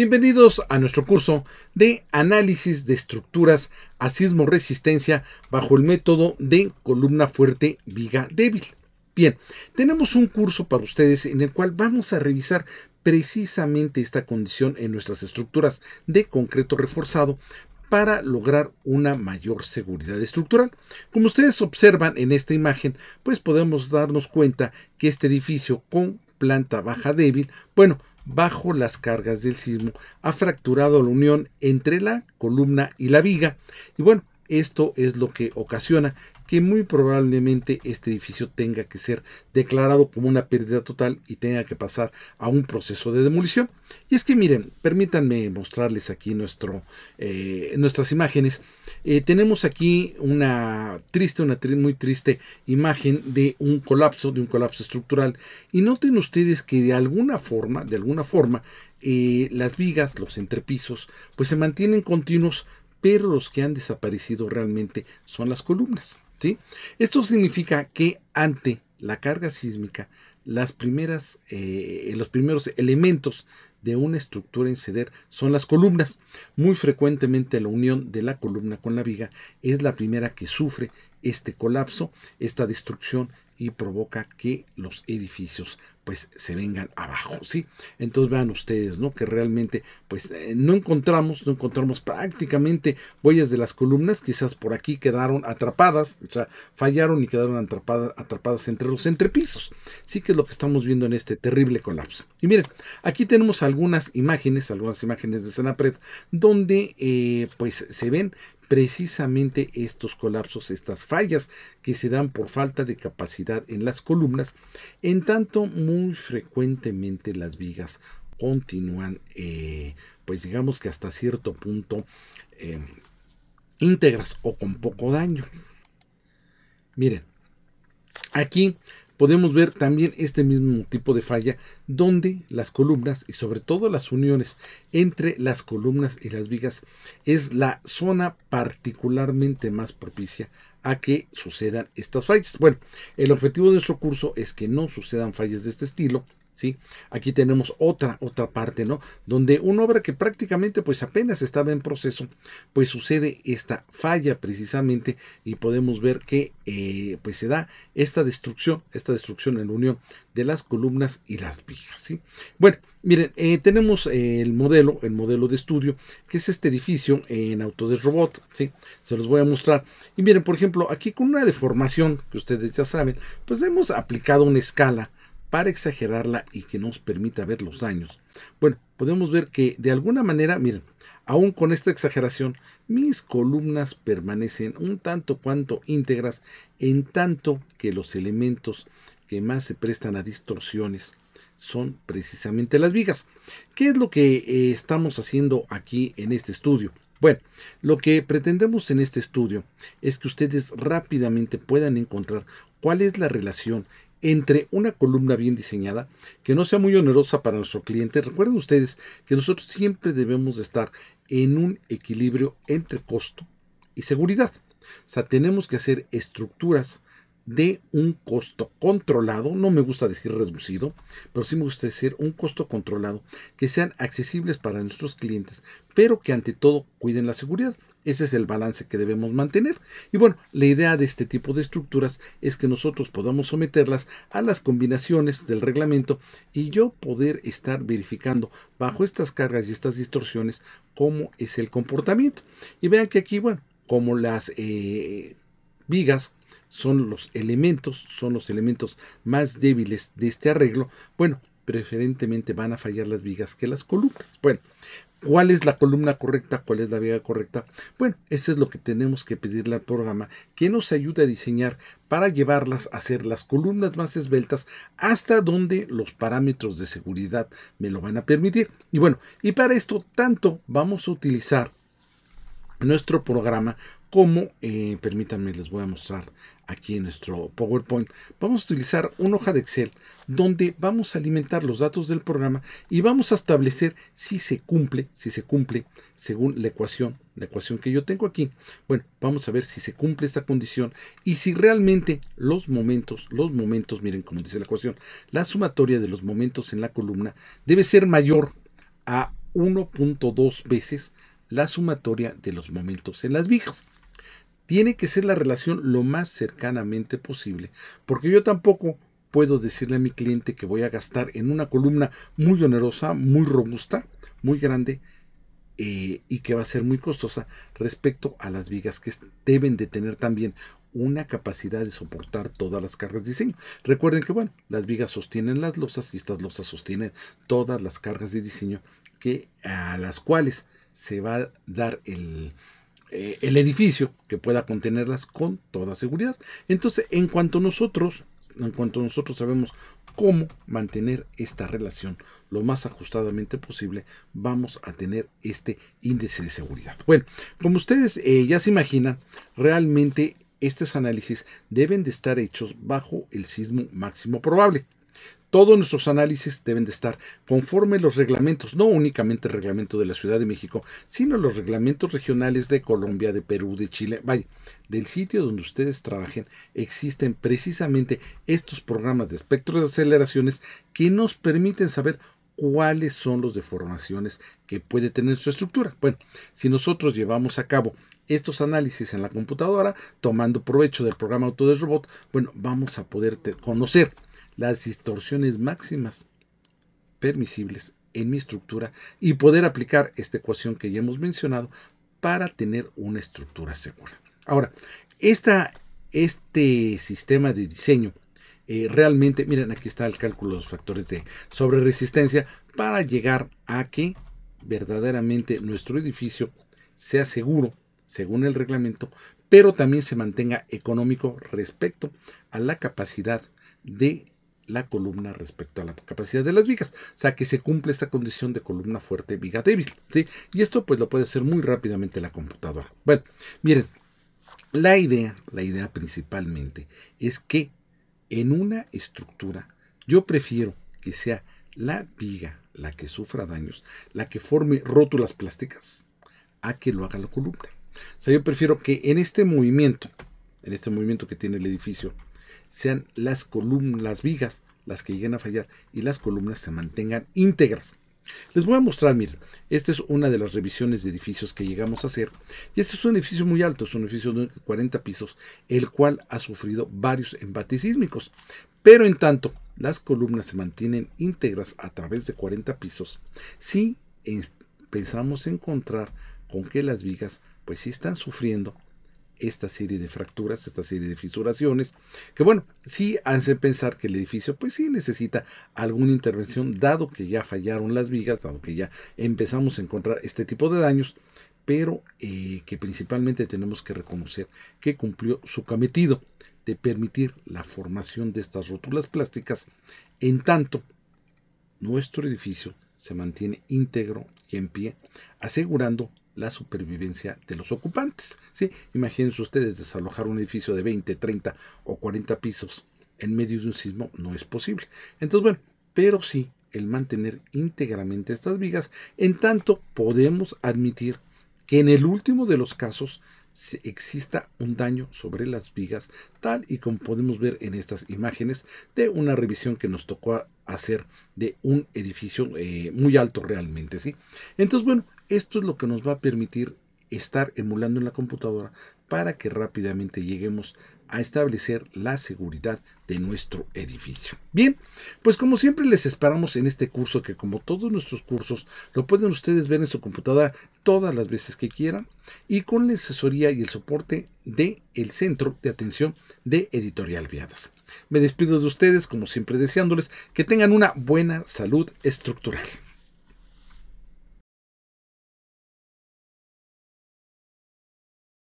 Bienvenidos a nuestro curso de análisis de estructuras a sismo resistencia bajo el método de columna fuerte viga débil. Bien, tenemos un curso para ustedes en el cual vamos a revisar precisamente esta condición en nuestras estructuras de concreto reforzado para lograr una mayor seguridad estructural. Como ustedes observan en esta imagen, pues podemos darnos cuenta que este edificio con planta baja débil, bueno, bajo las cargas del sismo ha fracturado la unión entre la columna y la viga. Y bueno, esto es lo que ocasiona que muy probablemente este edificio tenga que ser declarado como una pérdida total y tenga que pasar a un proceso de demolición. Y es que miren, permítanme mostrarles aquí nuestro, eh, nuestras imágenes. Eh, tenemos aquí una triste, una muy triste imagen de un colapso, de un colapso estructural. Y noten ustedes que de alguna forma, de alguna forma, eh, las vigas, los entrepisos, pues se mantienen continuos, pero los que han desaparecido realmente son las columnas. Esto significa que ante la carga sísmica, eh, los primeros elementos de una estructura en ceder son las columnas. Muy frecuentemente la unión de la columna con la viga es la primera que sufre este colapso, esta destrucción, y provoca que los edificios pues se vengan abajo, ¿sí? Entonces vean ustedes, ¿no? Que realmente pues eh, no encontramos, no encontramos prácticamente huellas de las columnas, quizás por aquí quedaron atrapadas, o sea, fallaron y quedaron atrapadas entre los entrepisos. Sí que es lo que estamos viendo en este terrible colapso. Y miren, aquí tenemos algunas imágenes, algunas imágenes de Sanapred, donde eh, pues se ven precisamente estos colapsos, estas fallas que se dan por falta de capacidad en las columnas, en tanto muy frecuentemente las vigas continúan, eh, pues digamos que hasta cierto punto eh, íntegras o con poco daño. Miren, aquí podemos ver también este mismo tipo de falla donde las columnas y sobre todo las uniones entre las columnas y las vigas es la zona particularmente más propicia a que sucedan estas fallas. Bueno, el objetivo de nuestro curso es que no sucedan fallas de este estilo ¿sí? Aquí tenemos otra, otra parte, ¿no? Donde una obra que prácticamente pues apenas estaba en proceso, pues sucede esta falla precisamente y podemos ver que eh, pues se da esta destrucción, esta destrucción en la unión de las columnas y las vigas, ¿sí? Bueno, miren, eh, tenemos el modelo, el modelo de estudio, que es este edificio en Autodesk Robot, ¿sí? Se los voy a mostrar. Y miren, por ejemplo, aquí con una deformación que ustedes ya saben, pues hemos aplicado una escala, para exagerarla y que nos permita ver los daños. Bueno, podemos ver que de alguna manera, miren, aún con esta exageración, mis columnas permanecen un tanto cuanto íntegras en tanto que los elementos que más se prestan a distorsiones son precisamente las vigas. ¿Qué es lo que eh, estamos haciendo aquí en este estudio? Bueno, lo que pretendemos en este estudio es que ustedes rápidamente puedan encontrar cuál es la relación entre una columna bien diseñada, que no sea muy onerosa para nuestro cliente. Recuerden ustedes que nosotros siempre debemos estar en un equilibrio entre costo y seguridad. O sea, tenemos que hacer estructuras de un costo controlado, no me gusta decir reducido, pero sí me gusta decir un costo controlado, que sean accesibles para nuestros clientes, pero que ante todo cuiden la seguridad. Ese es el balance que debemos mantener. Y bueno, la idea de este tipo de estructuras es que nosotros podamos someterlas a las combinaciones del reglamento y yo poder estar verificando bajo estas cargas y estas distorsiones cómo es el comportamiento. Y vean que aquí, bueno, como las eh, vigas son los elementos, son los elementos más débiles de este arreglo, bueno, preferentemente van a fallar las vigas que las columnas. Bueno, ¿Cuál es la columna correcta? ¿Cuál es la vía correcta? Bueno, eso es lo que tenemos que pedirle al programa que nos ayude a diseñar para llevarlas a ser las columnas más esbeltas hasta donde los parámetros de seguridad me lo van a permitir. Y bueno, y para esto tanto vamos a utilizar nuestro programa como, eh, permítanme, les voy a mostrar aquí en nuestro PowerPoint, vamos a utilizar una hoja de Excel donde vamos a alimentar los datos del programa y vamos a establecer si se cumple, si se cumple según la ecuación, la ecuación que yo tengo aquí. Bueno, vamos a ver si se cumple esta condición y si realmente los momentos, los momentos, miren cómo dice la ecuación, la sumatoria de los momentos en la columna debe ser mayor a 1.2 veces la sumatoria de los momentos en las vigas tiene que ser la relación lo más cercanamente posible, porque yo tampoco puedo decirle a mi cliente que voy a gastar en una columna muy onerosa, muy robusta, muy grande eh, y que va a ser muy costosa respecto a las vigas que deben de tener también una capacidad de soportar todas las cargas de diseño. Recuerden que, bueno, las vigas sostienen las losas y estas losas sostienen todas las cargas de diseño que, a las cuales se va a dar el, eh, el edificio que pueda contenerlas con toda seguridad. Entonces, en cuanto nosotros, en cuanto nosotros sabemos cómo mantener esta relación lo más ajustadamente posible, vamos a tener este índice de seguridad. Bueno, como ustedes eh, ya se imaginan, realmente estos análisis deben de estar hechos bajo el sismo máximo probable. Todos nuestros análisis deben de estar conforme los reglamentos, no únicamente el reglamento de la Ciudad de México, sino los reglamentos regionales de Colombia, de Perú, de Chile. Vaya, del sitio donde ustedes trabajen existen precisamente estos programas de espectro de aceleraciones que nos permiten saber cuáles son los deformaciones que puede tener su estructura. Bueno, si nosotros llevamos a cabo estos análisis en la computadora, tomando provecho del programa Autodesk Robot, bueno, vamos a poder conocer las distorsiones máximas permisibles en mi estructura y poder aplicar esta ecuación que ya hemos mencionado para tener una estructura segura. Ahora, este sistema de diseño eh, realmente, miren, aquí está el cálculo de los factores de sobre resistencia para llegar a que verdaderamente nuestro edificio sea seguro según el reglamento, pero también se mantenga económico respecto a la capacidad de la columna respecto a la capacidad de las vigas. O sea, que se cumple esta condición de columna fuerte viga débil. Y esto pues lo puede hacer muy rápidamente la computadora. Bueno, miren, la idea, la idea principalmente es que en una estructura yo prefiero que sea la viga la que sufra daños, la que forme rótulas plásticas, a que lo haga la columna. O sea, yo prefiero que en este movimiento, en este movimiento que tiene el edificio, sean las columnas, las vigas, las que lleguen a fallar y las columnas se mantengan íntegras. Les voy a mostrar, miren, esta es una de las revisiones de edificios que llegamos a hacer. Y este es un edificio muy alto, es un edificio de 40 pisos, el cual ha sufrido varios embates sísmicos. Pero en tanto, las columnas se mantienen íntegras a través de 40 pisos. Si pensamos encontrar con que las vigas, pues sí están sufriendo esta serie de fracturas, esta serie de fisuraciones, que bueno, sí hace pensar que el edificio pues sí necesita alguna intervención, dado que ya fallaron las vigas, dado que ya empezamos a encontrar este tipo de daños, pero eh, que principalmente tenemos que reconocer que cumplió su cometido de permitir la formación de estas rótulas plásticas, en tanto nuestro edificio se mantiene íntegro y en pie, asegurando la supervivencia de los ocupantes. ¿sí? Imagínense ustedes desalojar un edificio de 20, 30 o 40 pisos en medio de un sismo no es posible. Entonces, bueno, pero sí el mantener íntegramente estas vigas, en tanto podemos admitir que en el último de los casos exista un daño sobre las vigas, tal y como podemos ver en estas imágenes de una revisión que nos tocó hacer de un edificio eh, muy alto realmente, ¿sí? Entonces, bueno, esto es lo que nos va a permitir estar emulando en la computadora para que rápidamente lleguemos a establecer la seguridad de nuestro edificio. Bien, pues como siempre les esperamos en este curso que como todos nuestros cursos lo pueden ustedes ver en su computadora todas las veces que quieran y con la asesoría y el soporte del el Centro de Atención de Editorial Viadas. Me despido de ustedes como siempre deseándoles que tengan una buena salud estructural.